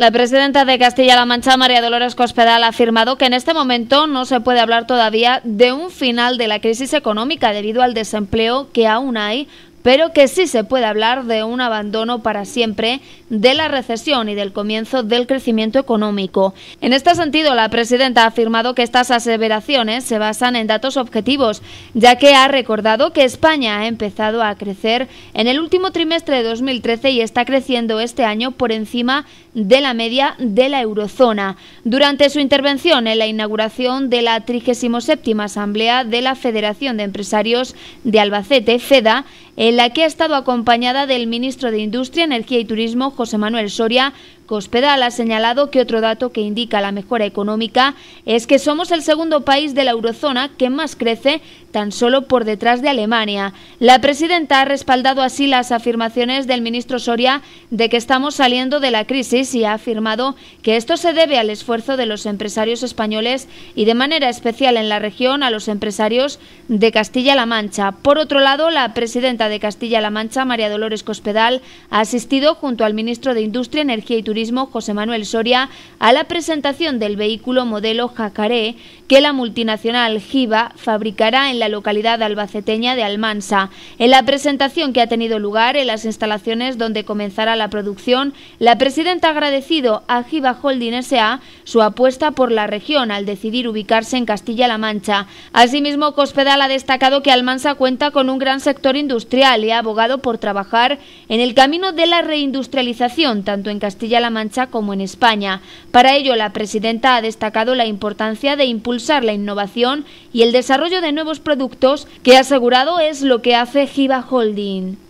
La presidenta de Castilla-La Mancha, María Dolores Cospedal, ha afirmado que en este momento no se puede hablar todavía de un final de la crisis económica debido al desempleo que aún hay pero que sí se puede hablar de un abandono para siempre de la recesión y del comienzo del crecimiento económico. En este sentido, la presidenta ha afirmado que estas aseveraciones se basan en datos objetivos, ya que ha recordado que España ha empezado a crecer en el último trimestre de 2013 y está creciendo este año por encima de la media de la eurozona. Durante su intervención en la inauguración de la 37 Asamblea de la Federación de Empresarios de Albacete, FEDA, en la que ha estado acompañada del ministro de Industria, Energía y Turismo, José Manuel Soria, Cospedal ha señalado que otro dato que indica la mejora económica es que somos el segundo país de la eurozona que más crece, tan solo por detrás de Alemania. La presidenta ha respaldado así las afirmaciones del ministro Soria de que estamos saliendo de la crisis y ha afirmado que esto se debe al esfuerzo de los empresarios españoles y de manera especial en la región a los empresarios de Castilla-La Mancha. Por otro lado, la presidenta de Castilla-La Mancha, María Dolores Cospedal, ha asistido junto al ministro de Industria, Energía y Turismo José Manuel Soria a la presentación del vehículo modelo Jacaré que la multinacional Giva fabricará en la localidad albaceteña de Almansa. En la presentación que ha tenido lugar en las instalaciones donde comenzará la producción, la presidenta ha agradecido a Giva Holding S.A. su apuesta por la región al decidir ubicarse en Castilla-La Mancha. Asimismo, Cospedal ha destacado que Almansa cuenta con un gran sector industrial y ha abogado por trabajar en el camino de la reindustrialización tanto en Castilla-La Mancha como en España. Para ello, la presidenta ha destacado la importancia de impulsar la innovación y el desarrollo de nuevos productos, que asegurado es lo que hace Giva Holding.